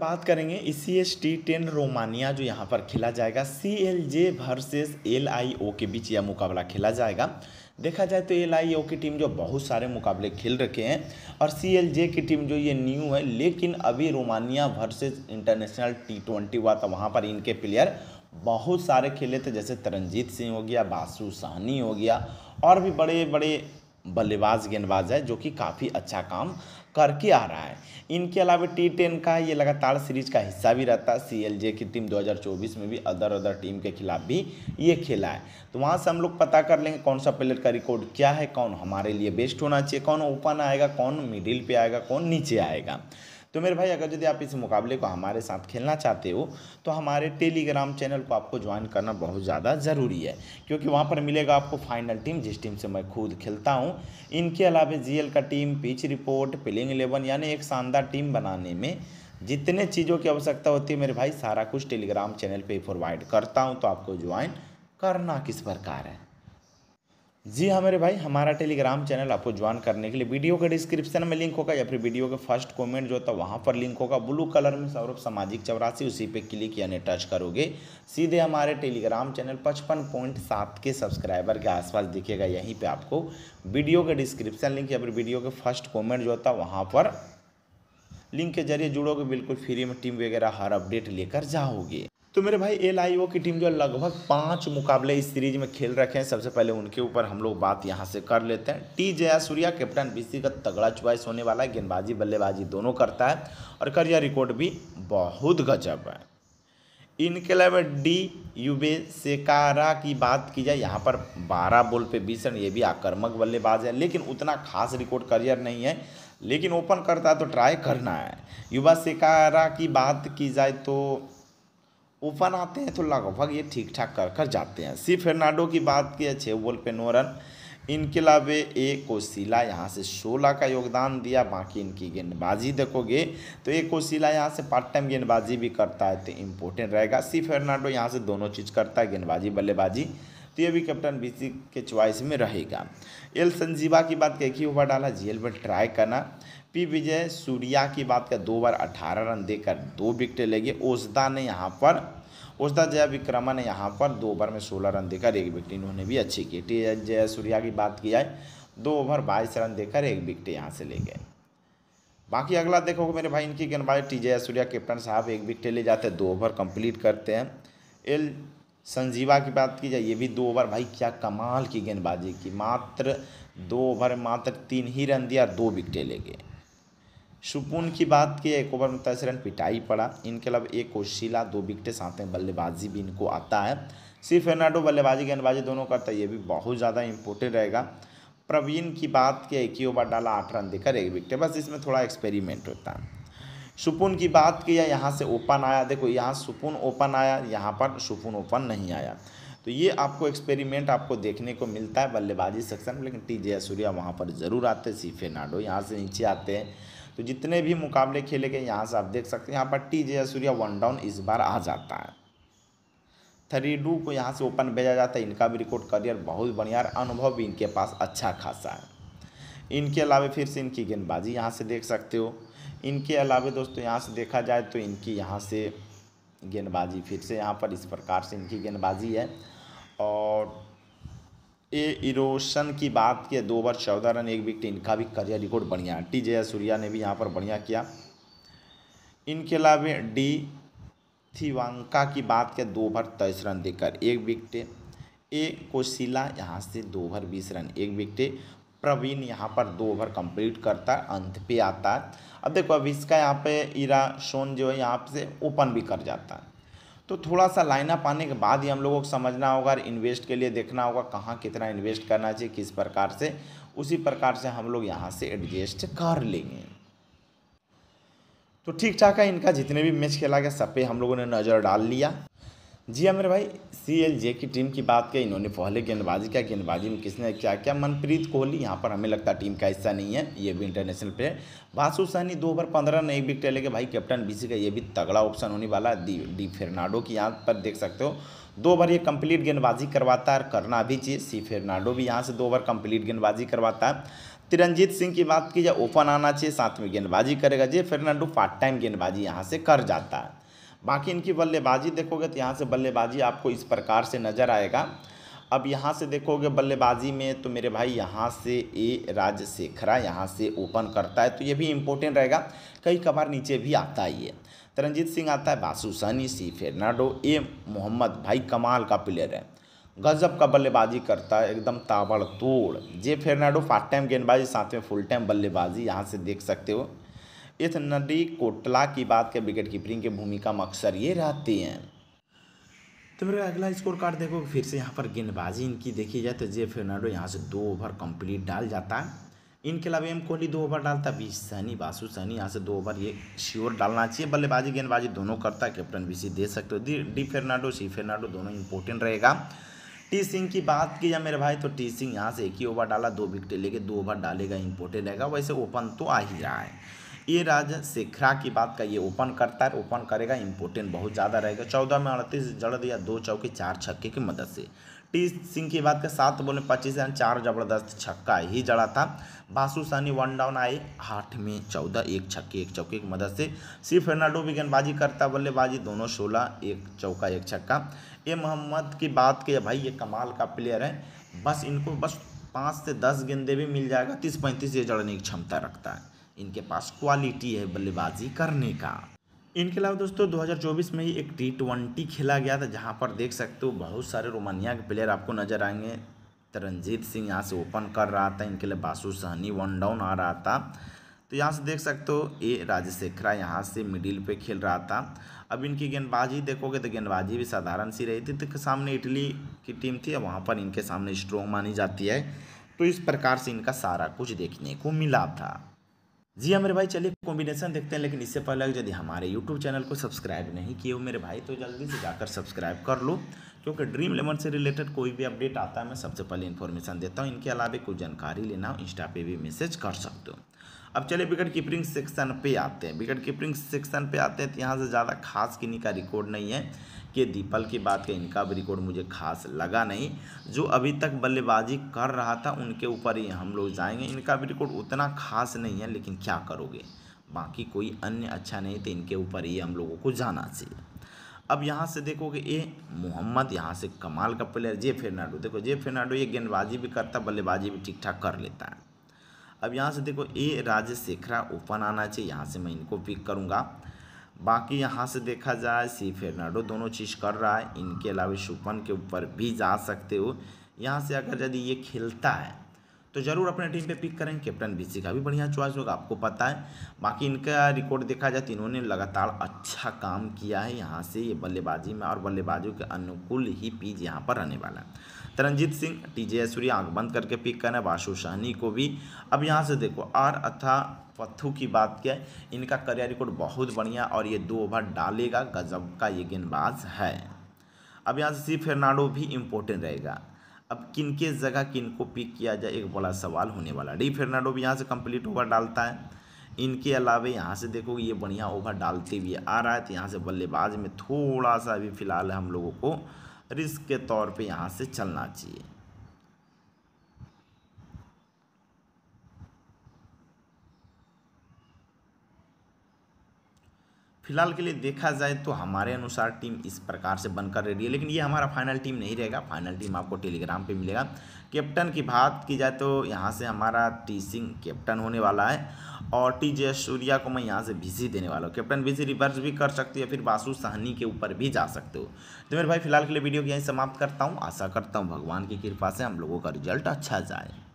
बात करेंगे C S T ten Romania जो यहाँ पर खेला जाएगा C L J versus L I O के बीच यह मुकाबला खेला जाएगा देखा जाए तो एल आई ओ की टीम जो बहुत सारे मुकाबले खेल रखे हैं और सी एल जे की टीम जो ये न्यू है लेकिन अभी Romania versus international T twenty हुआ था तो वहाँ पर इनके प्लेयर बहुत सारे खेले थे जैसे तरनजीत सिंह हो गया बासु सहनी हो गया और भी बड़े बड़े बल्लेबाज गेंदबाज है जो कि काफ़ी अच्छा काम करके आ रहा है इनके अलावा टी टेन का ये लगातार सीरीज का हिस्सा भी रहता है सी एल जे की टीम 2024 में भी अदर अदर टीम के खिलाफ भी ये खेला है तो वहाँ से हम लोग पता कर लेंगे कौन सा प्लेयर का रिकॉर्ड क्या है कौन हमारे लिए बेस्ट होना चाहिए कौन ओपन आएगा कौन मिडिल पे आएगा कौन नीचे आएगा तो मेरे भाई अगर यदि आप इस मुकाबले को हमारे साथ खेलना चाहते हो तो हमारे टेलीग्राम चैनल को आपको ज्वाइन करना बहुत ज़्यादा ज़रूरी है क्योंकि वहाँ पर मिलेगा आपको फाइनल टीम जिस टीम से मैं खुद खेलता हूँ इनके अलावा जी का team pitch report playing eleven यानी एक शानदार टीम बनाने में जितने चीज़ों की आवश्यकता होती है मेरे भाई सारा कुछ टेलीग्राम चैनल पर प्रोवाइड करता हूँ तो आपको ज्वाइन करना किस प्रकार है जी हाँ मेरे भाई हमारा टेलीग्राम चैनल आपको ज्वाइन करने के लिए वीडियो के डिस्क्रिप्शन में लिंक होगा या फिर वीडियो के फर्स्ट कमेंट जो होता है वहाँ पर लिंक होगा ब्लू कलर में सौरभ सामाजिक चौरासी उसी पे क्लिक यानी टच करोगे सीधे हमारे टेलीग्राम चैनल पचपन पॉइंट सात के सब्सक्राइबर के आसपास दिखेगा यहीं पर आपको वीडियो के डिस्क्रिप्शन लिंक या फिर वीडियो के फर्स्ट कॉमेंट जो होता है वहाँ पर लिंक के जरिए जुड़ोगे बिल्कुल फ्री में टीम वगैरह हर अपडेट लेकर जाओगे तो मेरे भाई एल आई ओ की टीम जो लगभग पाँच मुकाबले इस सीरीज में खेल रखे हैं सबसे पहले उनके ऊपर हम लोग बात यहाँ से कर लेते हैं टी जयासूर्या कैप्टन बीसी का तगड़ा च्वाइस होने वाला है गेंदबाजी बल्लेबाजी दोनों करता है और करियर रिकॉर्ड भी बहुत गजब है इनके अलावा डी यूबे सेकारा की बात की जाए यहाँ पर बारह बॉल पे बीस रन ये भी आक्रमक बल्लेबाज है लेकिन उतना खास रिकॉर्ड करियर नहीं है लेकिन ओपन करता है तो ट्राई करना है युवा सेकारा की बात की जाए तो ओपन आते हैं तो लगभग ये ठीक ठाक कर कर जाते हैं सी फर्नाडो की बात की है छः बॉल पे नौ रन अलावे एक कोशिला यहाँ से सोलह का योगदान दिया बाकी इनकी गेंदबाजी देखोगे तो एक कोशिला यहाँ से पार्ट टाइम गेंदबाजी भी करता है तो इम्पोर्टेंट रहेगा सी फर्नाडो यहाँ से दोनों चीज़ करता है गेंदबाजी बल्लेबाजी तो ये भी कैप्टन बीसी के च्वाइस में रहेगा एल संजीवा की बात एक ही ओवर डाला जी एल ट्राई करना पी विजय सूर्या की बात कर दो बार अठारह रन देकर दो ले लेंगे ओसदा ने यहाँ पर ओसदा जया विक्रमा ने यहाँ पर दो ओवर में सोलह रन देकर एक विकेट इन्होंने भी अच्छी की टी जय सूर्या की बात की जाए दो ओवर बाईस रन देकर एक विकेट यहाँ से ले गए बाकी अगला देखोगे मेरे भाई इनकी गेंदबाजी टी जय सूर्या कैप्टन साहब एक विकेट ले जाते दो ओवर कंप्लीट करते हैं एल संजीवा की बात की जाए ये भी दो ओवर भाई क्या कमाल की गेंदबाजी की मात्र दो ओवर मात्र तीन ही रन दिया दो विकटें ले गए सुपुन की बात की एक ओवर में दस रन पिटाई पड़ा इनके अलावा एक कोशिला दो विकटें साथ में बल्लेबाजी भी इनको आता है सिर्फ फर्नाडो बल्लेबाजी गेंदबाजी दोनों करता है ये भी बहुत ज़्यादा इंपोर्टेंट रहेगा प्रवीण की बात की एक ही ओवर डाला आठ रन देकर एक विकटें बस इसमें थोड़ा एक्सपेरिमेंट होता है सुपुन की बात किया यहाँ से ओपन आया देखो यहाँ सुपुन ओपन आया यहाँ पर सुपुन ओपन नहीं आया तो ये आपको एक्सपेरिमेंट आपको देखने को मिलता है बल्लेबाजी सेक्शन में लेकिन टी जे सूर्या वहाँ पर ज़रूर आते हैं सी फेर्नाडो यहाँ से नीचे आते हैं तो जितने भी मुकाबले खेले गए यहाँ से आप देख सकते हैं यहाँ पर T J Surya one down इस बार आ जाता है थरीडू को यहाँ से ओपन भेजा जाता है इनका भी रिकॉर्ड करियर बहुत बढ़िया अनुभव भी इनके पास अच्छा खासा है इनके अलावा फिर से इनकी गेंदबाजी यहाँ से देख सकते हो इनके अलावा दोस्तों यहाँ से देखा जाए तो इनकी यहाँ से गेंदबाजी फिर से यहाँ पर इस प्रकार से इनकी गेंदबाजी है और ए इरोशन की बात की दो ओवर चौदह रन एक विकेट इनका भी करियर रिकॉर्ड बढ़िया टी जया सूर्या ने भी यहाँ पर बढ़िया किया इनके अलावा डी थिवंका की बात किया दो ओवर तेईस रन देकर एक विकेट ए कोशिला यहाँ से दो ओवर बीस रन एक विकेट प्रवीण यहाँ पर दो ओवर कंप्लीट करता है अंत पे आता है अब देखो अब इसका यहाँ पे इरा सोन जो है यहाँ से ओपन भी कर जाता है तो थोड़ा सा लाइनअप आने के बाद ही हम लोगों को समझना होगा और इन्वेस्ट के लिए देखना होगा कहाँ कितना इन्वेस्ट करना चाहिए किस प्रकार से उसी प्रकार से हम लोग यहाँ से एडजस्ट कर लेंगे तो ठीक ठाक है इनका जितने भी मैच खेला गया सब पे हम लोगों ने नज़र डाल लिया जी आमिर भाई सी की टीम की बात करें इन्होंने पहले गेंदबाजी किया गेंदबाजी में किसने क्या किया मनप्रीत कोहली यहाँ पर हमें लगता है टीम का हिस्सा नहीं है ये भी इंटरनेशनल प्लेयर वासु सहनी दो ओवर पंद्रह ने एक विकेट लेके भाई कैप्टन बीसी का ये भी तगड़ा ऑप्शन होने वाला है डी डी फेरनाडो की यहाँ पर देख सकते हो दो ओवर ये कंप्लीट गेंदबाजी करवाता है और करना भी चाहिए सी फेरनाडो भी यहाँ से दो ओवर कंप्लीट गेंदबाजी करवाता है तिरंजीत सिंह की बात की जाए ओपन आना चाहिए साथ में गेंदबाजी करेगा जी फेरनाडो पार्ट टाइम गेंदबाजी यहाँ से कर जाता है बाकी इनकी बल्लेबाजी देखोगे तो यहाँ से बल्लेबाजी आपको इस प्रकार से नज़र आएगा अब यहाँ से देखोगे बल्लेबाजी में तो मेरे भाई यहाँ से ए राजशेखरा यहाँ से ओपन करता है तो ये भी इम्पोर्टेंट रहेगा कई कबार नीचे भी आता है ये तरनजीत सिंह आता है बासु सनी सी फेर्नाडो ए मोहम्मद भाई कमाल का प्लेयर है गजब का बल्लेबाजी करता है एकदम ताबड़तोड़ जे फेर्नाडो फास्ट टाइम गेंदबाजी साथ में फुल टाइम बल्लेबाजी यहाँ से देख सकते हो इस नदी कोटला की बात कर विकेट कीपरिंग की भूमिका में अक्सर ये रहती है तो मेरे अगला स्कोर कार्ड देखो फिर से यहाँ पर गेंदबाजी इनकी देखी जाए तो जे फर्नाडो यहाँ से दो ओवर कंप्लीट डाल जाता है इनके अलावा एम कोहली दो ओवर डालता है बीस सनी बासु सनी यहाँ से दो ओवर ये श्योर डालना चाहिए बल्लेबाजी गेंदबाजी दोनों करता है कैप्टन बी दे सकते हो डी फर्नाडो सी फर्नाडो दोनों इंपॉर्टेंट रहेगा टी सिंह की बात की जाए मेरे भाई तो टी सिंह यहाँ से एक ही ओवर डाला दो विकेट लेके दो ओवर डालेगा इंपोर्टेंट रहेगा वैसे ओपन तो आ ही रहा है ये राज शेखरा की बात का ये ओपन करता है ओपन करेगा इंपोर्टेंट बहुत ज़्यादा रहेगा चौदह में अड़तीस जड़ दिया दो चौके चार छक्के की मदद से टी सिंह की बात का सात बोले में पच्चीस रन चार जबरदस्त छक्का ही जड़ा था बासु सानी वन डाउन आए आठ में चौदह एक छक्के एक चौके की मदद से सी फर्नाडो भी गेंदबाजी करता बल्लेबाजी दोनों सोलह एक चौका एक छक्का ए मोहम्मद की बात के भाई ये कमाल का प्लेयर है बस इनको बस पाँच से दस गेंदे भी मिल जाएगा तीस पैंतीस ये जड़ने की क्षमता रखता है इनके पास क्वालिटी है बल्लेबाजी करने का इनके अलावा दोस्तों 2024 में ही एक टी ट्वेंटी खेला गया था जहां पर देख सकते हो बहुत सारे रोमानिया के प्लेयर आपको नज़र आएंगे तरनजीत सिंह यहाँ से ओपन कर रहा था इनके लिए बासु सहनी वन डाउन आ रहा था तो यहाँ से देख सकते हो ए राजशेखरा यहाँ से मिडिल पे खेल रहा था अब इनकी गेंदबाजी देखोगे तो गेंदबाजी भी साधारण सी रही थी तो सामने इटली की टीम थी वहाँ पर इनके सामने स्ट्रोंग मानी जाती है तो इस प्रकार से इनका सारा कुछ देखने को मिला था जी हाँ मेरे भाई चलिए कॉम्बिनेशन देखते हैं लेकिन इससे पहले यदि हमारे यूट्यूब चैनल को सब्सक्राइब नहीं किए हो मेरे भाई तो जल्दी से जाकर सब्सक्राइब कर लो क्योंकि ड्रीम इलेवन से रिलेटेड कोई भी अपडेट आता है मैं सबसे पहले इन्फॉर्मेशन देता हूँ इनके अलावा कोई जानकारी लेना हो इंस्टा पर भी मैसेज कर सकते हो अब चलिए विकेट कीपरिंग सेक्शन पे आते हैं विकेट कीपरिंग सेक्शन पे आते हैं तो यहाँ से ज़्यादा खास किन्हीं का रिकॉर्ड नहीं है के दीपल की बात करें इनका भी रिकॉर्ड मुझे खास लगा नहीं जो अभी तक बल्लेबाजी कर रहा था उनके ऊपर ही हम लोग जाएंगे इनका भी रिकॉर्ड उतना खास नहीं है लेकिन क्या करोगे बाकी कोई अन्य अच्छा नहीं तो इनके ऊपर ही हम लोगों को जाना चाहिए अब यहाँ से देखोगे ये मोहम्मद यहाँ से कमाल का प्लेयर जे फेर्नाडो देखो जे फर्नाडो ये गेंदबाजी भी करता बल्लेबाजी भी ठीक ठाक कर लेता है अब यहाँ से देखो ए राजेश शेखरा ओपन आना चाहिए यहाँ से मैं इनको पिक करूँगा बाकी यहाँ से देखा जाए सी फेरनाडो दोनों चीज़ कर रहा है इनके अलावा शुपन के ऊपर भी जा सकते हो यहाँ से अगर यदि ये खेलता है तो ज़रूर अपने टीम पे पिक करें कैप्टन बीसी का भी बढ़िया चॉइस होगा आपको पता है बाकी इनका रिकॉर्ड देखा जाए तो इन्होंने लगातार अच्छा काम किया है यहाँ से ये बल्लेबाजी में और बल्लेबाजों के अनुकूल ही पीज यहाँ पर रहने वाला है तरनजीत सिंह जे सूर्य आँख बंद करके पिक करना वाशु सहनी को भी अब यहाँ से देखो आर अथा पत्थू की बात क्या है इनका करियर रिकॉर्ड बहुत बढ़िया और ये दो ओवर डालेगा गजब का ये गेंदबाज है अब यहाँ से सी फर्नाडो भी इम्पोर्टेंट रहेगा अब किन के जगह किन को पिक किया जाए एक बड़ा सवाल होने वाला डी फेरनाडो भी यहाँ से कंप्लीट ओवर डालता है इनके अलावा यहाँ से देखो ये बढ़िया ओवर डालते हुए आ रहा है तो यहाँ से बल्लेबाज में थोड़ा सा अभी फ़िलहाल हम लोगों को रिस्क के तौर पे यहाँ से चलना चाहिए फिलहाल के लिए देखा जाए तो हमारे अनुसार टीम इस प्रकार से बनकर रेडी है लेकिन ये हमारा फाइनल टीम नहीं रहेगा फाइनल टीम आपको टेलीग्राम पे मिलेगा कैप्टन की बात की जाए तो यहाँ से हमारा टी सिंह कैप्टन होने वाला है और टी जयसूर्या को मैं यहाँ से भिजी देने वाला हूँ कैप्टन भिजी रिवर्स भी कर सकती हो फिर बासु सहनी के ऊपर भी जा सकते हो तो मेरे भाई फिलहाल के लिए वीडियो को यहीं समाप्त करता हूँ आशा करता हूँ भगवान की कृपा से हम लोगों का रिजल्ट अच्छा जाए